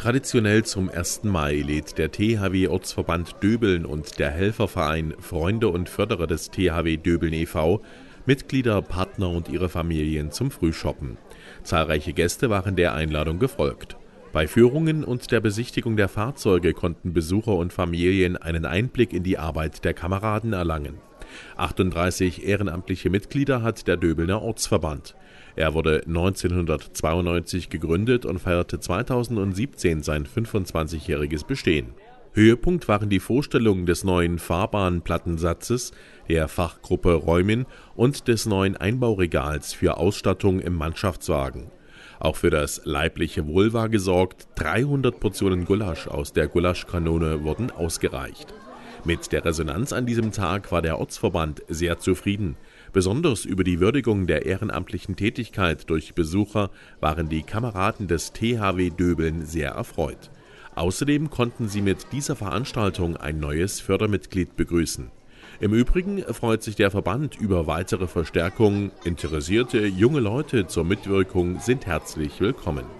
Traditionell zum 1. Mai lädt der THW Ortsverband Döbeln und der Helferverein Freunde und Förderer des THW Döbeln e.V. Mitglieder, Partner und ihre Familien zum Frühshoppen. Zahlreiche Gäste waren der Einladung gefolgt. Bei Führungen und der Besichtigung der Fahrzeuge konnten Besucher und Familien einen Einblick in die Arbeit der Kameraden erlangen 38 ehrenamtliche Mitglieder hat der Döbelner Ortsverband. Er wurde 1992 gegründet und feierte 2017 sein 25-jähriges Bestehen. Höhepunkt waren die Vorstellungen des neuen Fahrbahnplattensatzes, der Fachgruppe Räumin und des neuen Einbauregals für Ausstattung im Mannschaftswagen. Auch für das leibliche Wohl war gesorgt, 300 Portionen Gulasch aus der Gulaschkanone wurden ausgereicht. Mit der Resonanz an diesem Tag war der Ortsverband sehr zufrieden. Besonders über die Würdigung der ehrenamtlichen Tätigkeit durch Besucher waren die Kameraden des THW Döbeln sehr erfreut. Außerdem konnten sie mit dieser Veranstaltung ein neues Fördermitglied begrüßen. Im Übrigen freut sich der Verband über weitere Verstärkungen. Interessierte junge Leute zur Mitwirkung sind herzlich willkommen.